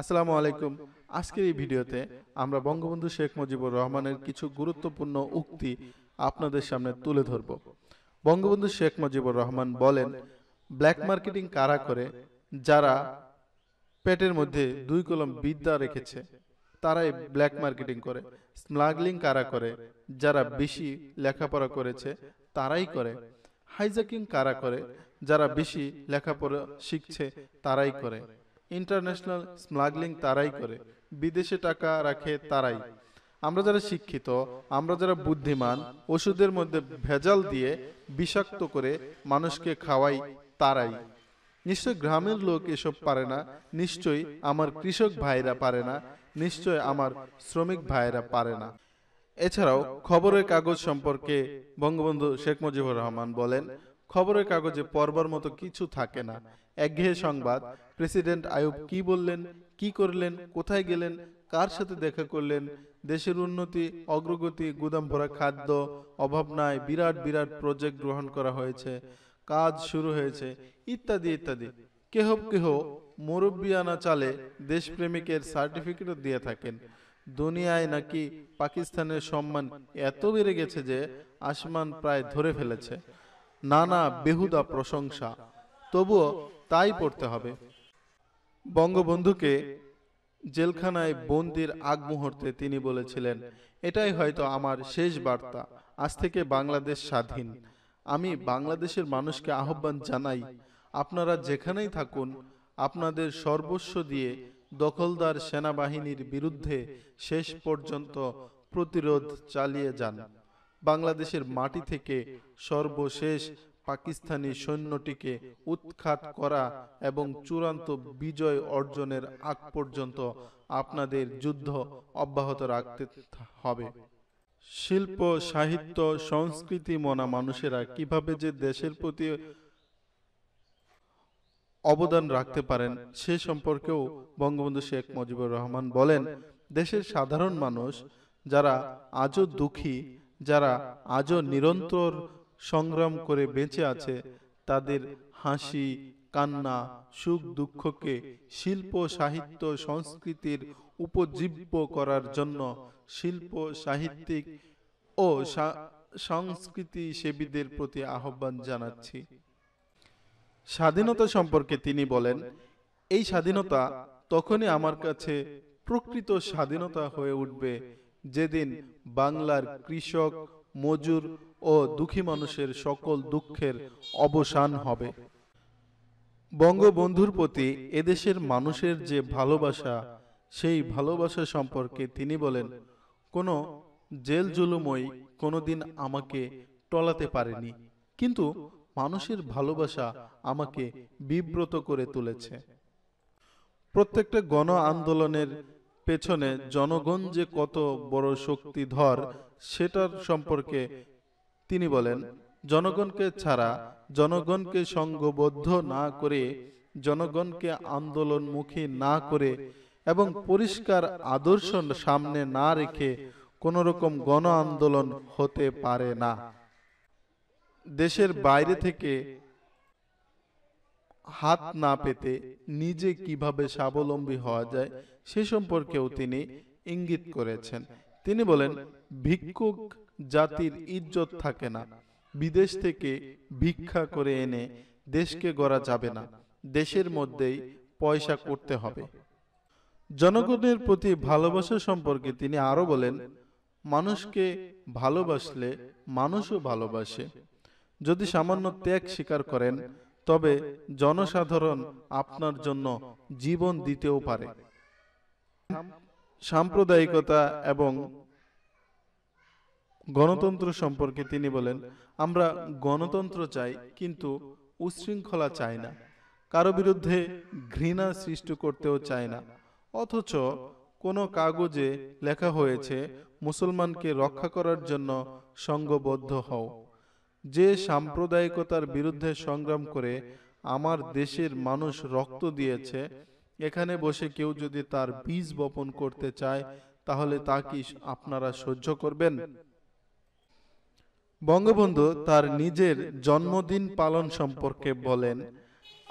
আসসালামু আলাইকুম আজকের এই ভিডিওতে আমরা বঙ্গবন্ধু শেখ মুজিবুর রহমানের কিছু গুরুত্বপূর্ণ উক্তি আপনাদের সামনে তুলে ধরব বঙ্গবন্ধু শেখ মুজিবুর রহমান বলেন ব্ল্যাক মার্কেটিং কারা করে যারা পেটের মধ্যে দুই কলম বিদ্যা রেখেছে তারাই ব্ল্যাক মার্কেটিং করে স্মাগলিং কারা করে যারা বেশি লেখাপড়া করেছে তারাই করে হাইজ্যাকিং কারা করে যারা বেশি লেখাপড়া শিখছে তারাই করে ইন্টারন্যাশনাল স্মাগলিং তারাই করে বিদেশে টাকা রাখে তারাই আমরা যারা শিক্ষিত আমরা যারা বুদ্ধিমান ওষুধের মধ্যে ভেজাল দিয়ে বিষাক্ত করে মানুষকে খাওয়াই তারাই নিশ্চয় গ্রামের লোক এসব পারে না নিশ্চয়ই আমার কৃষক ভাইরা পারে না নিশ্চয় আমার শ্রমিক ভাইরা পারে না এছাড়াও খবরের কাগজ সম্পর্কে বঙ্গবন্ধু শেখ মুজিবুর রহমান বলেন খবরের কাগজে পর্বর মতো কিছু থাকে না একঘেয়ে সংবাদ প্রেসিডেন্ট আয়ুব কি বললেন কি করলেন কোথায় গেলেন কার সাথে দেখা করলেন দেশের উন্নতি অগ্রগতি গুদাম ভরা খাদ্য অভাব নাই বিরাট বিরাট প্রজেক্ট গ্রহণ করা হয়েছে কাজ শুরু হয়েছে ইত্যাদি ইত্যাদি কেহ কেহ আনা চালে দেশপ্রেমিকের সার্টিফিকেটও দিয়ে থাকেন দুনিয়ায় নাকি পাকিস্তানের সম্মান এত বেড়ে গেছে যে আসমান প্রায় ধরে ফেলেছে নানা বেহুদা প্রশংসা তবুও তাই পড়তে হবে বঙ্গবন্ধুকে জেলখানায় বন্দির আগ মুহূর্তে তিনি বলেছিলেন এটাই হয়তো আমার শেষ বার্তা আজ থেকে বাংলাদেশ স্বাধীন আমি বাংলাদেশের মানুষকে আহ্বান জানাই আপনারা যেখানেই থাকুন আপনাদের সর্বস্ব দিয়ে দখলদার সেনাবাহিনীর বিরুদ্ধে শেষ পর্যন্ত প্রতিরোধ চালিয়ে যান বাংলাদেশের মাটি থেকে সর্বশেষ পাকিস্তানি সৈন্যটিকে উৎখাত করা এবং চূড়ান্ত বিজয় অর্জনের আগ পর্যন্ত আপনাদের যুদ্ধ অব্যাহত রাখতে হবে শিল্প সাহিত্য সংস্কৃতি মনা মানুষেরা কিভাবে যে দেশের প্রতি অবদান রাখতে পারেন সে সম্পর্কেও বঙ্গবন্ধু শেখ মুজিবুর রহমান বলেন দেশের সাধারণ মানুষ যারা আজও দুঃখী যারা আজও নিরন্তর সংগ্রাম করে বেঁচে আছে তাদের হাসি কান্না সুখ দুঃখকে শিল্প সাহিত্য সংস্কৃতির উপজীব্য করার জন্য শিল্প সাহিত্যিক ও সংস্কৃতি সেবীদের প্রতি আহ্বান জানাচ্ছি স্বাধীনতা সম্পর্কে তিনি বলেন এই স্বাধীনতা তখনই আমার কাছে প্রকৃত স্বাধীনতা হয়ে উঠবে যেদিন বাংলার কৃষক মজুর ও দুঃখী মানুষের সকল দুঃখের অবসান হবে বঙ্গবন্ধুর প্রতি এদেশের মানুষের যে ভালোবাসা সেই ভালোবাসা সম্পর্কে তিনি বলেন কোনো জেল জুলুমই কোনোদিন আমাকে টলাতে পারেনি কিন্তু মানুষের ভালোবাসা আমাকে বিব্রত করে তুলেছে প্রত্যেকটা গণ আন্দোলনের পেছনে জনগণ যে কত বড় শক্তিধর সেটার সম্পর্কে তিনি বলেন জনগণকে ছাড়া জনগণকে সংঘবদ্ধ না করে জনগণকে আন্দোলনমুখী না করে এবং পরিষ্কার আদর্শ সামনে না রেখে কোনো রকম গণ আন্দোলন হতে পারে না দেশের বাইরে থেকে হাত না পেতে নিজে কিভাবে স্বাবলম্বী হওয়া যায় সে সম্পর্কেও তিনি ইঙ্গিত করেছেন তিনি বলেন ভিক্ষুক জাতির ইজ্জত থাকে না বিদেশ থেকে ভিক্ষা করে এনে দেশকে গড়া যাবে না দেশের মধ্যেই পয়সা করতে হবে জনগণের প্রতি ভালোবাসা সম্পর্কে তিনি আরও বলেন মানুষকে ভালোবাসলে মানুষও ভালোবাসে যদি সামান্য ত্যাগ স্বীকার করেন তবে জনসাধারণ আপনার জন্য জীবন দিতেও পারে সাম্প্রদায়িকতা এবং গণতন্ত্র সম্পর্কে তিনি বলেন আমরা গণতন্ত্র চাই কিন্তু উশৃঙ্খলা চাই না কারো বিরুদ্ধে ঘৃণা সৃষ্টি করতেও চাই না অথচ কোনো কাগজে লেখা হয়েছে মুসলমানকে রক্ষা করার জন্য সঙ্গবদ্ধ হও যে সাম্প্রদায়িকতার বিরুদ্ধে সংগ্রাম করে আমার দেশের মানুষ রক্ত দিয়েছে এখানে বসে কেউ যদি তার বীজ বপন করতে চায় তাহলে তা কি আপনারা সহ্য করবেন বঙ্গবন্ধু তার নিজের জন্মদিন পালন সম্পর্কে বলেন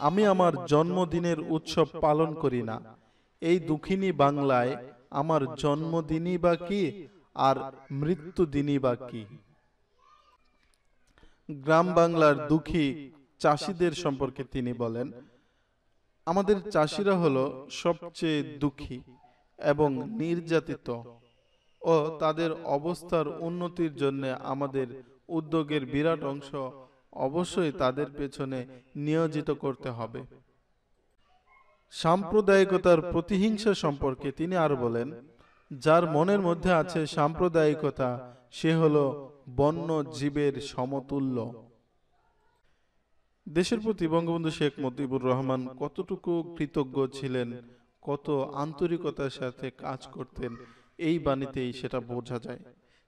আমি আমার জন্মদিনের উৎসব পালন করি না এই দুঃখিনী বাংলায় আমার জন্মদিনই বা কি আর মৃত্যুদিনই বা কি গ্রাম বাংলার দুঃখী চাষিদের সম্পর্কে তিনি বলেন আমাদের চাষিরা হলো সবচেয়ে দুঃখী এবং নির্যাতিত ও তাদের অবস্থার উন্নতির জন্য আমাদের উদ্যোগের বিরাট অংশ অবশ্যই তাদের পেছনে নিয়োজিত করতে হবে সাম্প্রদায়িকতার প্রতিহিংসা সম্পর্কে তিনি আর বলেন যার মনের মধ্যে আছে সাম্প্রদায়িকতা সে হল বন্য জীবের সমতুল্য দেশের প্রতি বঙ্গবন্ধু শেখ মুজিবুর রহমান কতটুকু কৃতজ্ঞ ছিলেন কত আন্তরিকতার সাথে কাজ করতেন এই বাণীতেই সেটা বোঝা যায়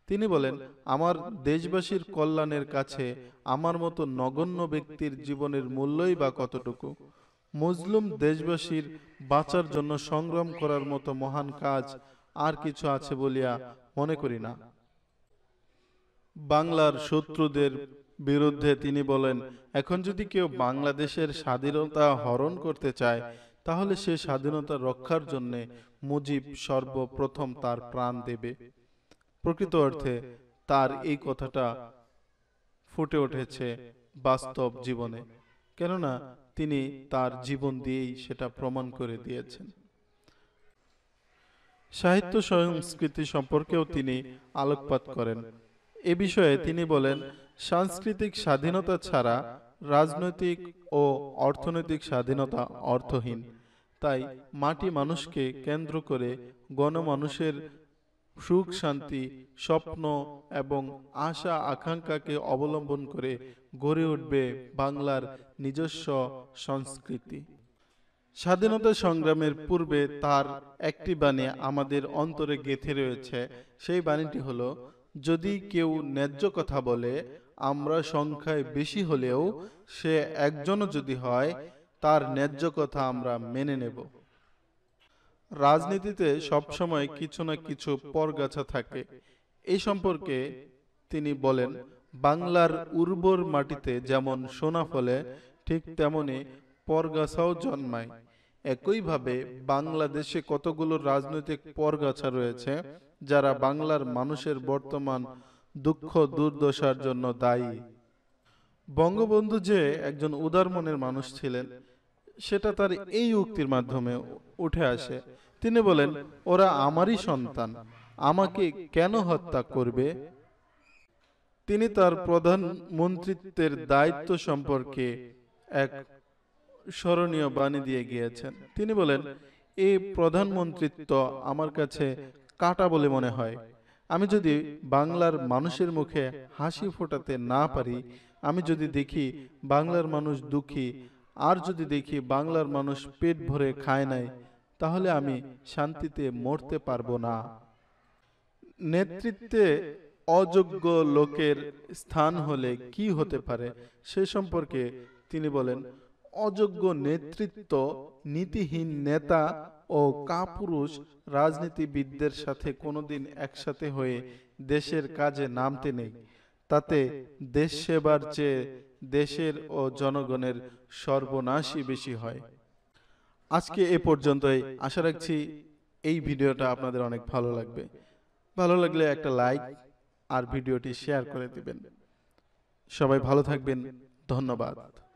তিনি বলেন আমার দেশবাসীর কল্যাণের কাছে আমার মতো নগণ্য ব্যক্তির জীবনের মূল্যই বা কতটুকু মজলুম দেশবাসীর বাঁচার জন্য সংগ্রাম করার মতো মহান কাজ আর কিছু আছে বলিয়া মনে করি না বাংলার শত্রুদের বিরুদ্ধে তিনি বলেন এখন যদি কেউ বাংলাদেশের স্বাধীনতা হরণ করতে চায় তাহলে সে স্বাধীনতা রক্ষার জন্য মুজিব সর্বপ্রথম তার প্রাণ দেবে প্রকৃত অর্থে তার এই কথাটা ফুটে উঠেছে বাস্তব জীবনে কেননা তিনি তার জীবন দিয়েই সেটা প্রমাণ করে দিয়েছেন সাহিত্য সংস্কৃতি সম্পর্কেও তিনি আলোকপাত করেন এ বিষয়ে তিনি বলেন সাংস্কৃতিক স্বাধীনতা ছাড়া রাজনৈতিক ও অর্থনৈতিক স্বাধীনতা অর্থহীন তাই মাটি মানুষকে কেন্দ্র করে গণমানুষের সুখ শান্তি স্বপ্ন এবং আশা আকাঙ্ক্ষাকে অবলম্বন করে গড়ে উঠবে বাংলার নিজস্ব সংস্কৃতি স্বাধীনতা সংগ্রামের পূর্বে তার একটি বাণী আমাদের অন্তরে গেঁথে রয়েছে সেই বাণীটি হলো যদি কেউ ন্যায্য কথা বলে আমরা সংখ্যায় বেশি হলেও সে একজনও যদি হয় তার ন্যায্য কথা আমরা মেনে নেব রাজনীতিতে সবসময় কিছু না কিছু পরগাছা থাকে এই সম্পর্কে তিনি বলেন বাংলার উর্বর মাটিতে যেমন সোনা ফলে ঠিক তেমনি পরগাছাও জন্মায় একইভাবে বাংলাদেশে কতগুলো রাজনৈতিক পরগাছা রয়েছে যারা বাংলার মানুষের বর্তমান দুঃখ দুর্দশার জন্য দায়ী বঙ্গবন্ধু যে একজন উদার মনের মানুষ ছিলেন সেটা তার এই উক্তির মাধ্যমে উঠে আসে তিনি বলেন ওরা আমারই সন্তান আমাকে কেন হত্যা করবে তিনি তার প্রধানমন্ত্রিত্বের দায়িত্ব সম্পর্কে এক স্মরণীয় বাণী দিয়ে গিয়েছেন তিনি বলেন এই প্রধানমন্ত্রিত্ব আমার কাছে কাটা বলে মনে হয় আমি যদি বাংলার মানুষের মুখে হাসি ফোটাতে না পারি আমি যদি দেখি বাংলার মানুষ দুঃখী আর যদি দেখি বাংলার মানুষ পেট ভরে খায় নাই তাহলে আমি শান্তিতে মরতে পারবো না নেতৃত্বে অযোগ্য লোকের স্থান হলে কি হতে পারে সে সম্পর্কে তিনি বলেন অযোগ্য নেতৃত্ব নীতিহীন নেতা ও কাপুরুষ রাজনীতিবিদদের সাথে কোনোদিন একসাথে হয়ে দেশের কাজে নামতে নেই তাতে দেশ সেবার চেয়ে দেশের ও জনগণের সর্বনাশই বেশি হয় আজকে এ পর্যন্তই আশা রাখছি এই ভিডিওটা আপনাদের অনেক ভালো লাগবে ভালো লাগলে একটা লাইক আর ভিডিওটি শেয়ার করে দিবেন সবাই ভালো থাকবেন ধন্যবাদ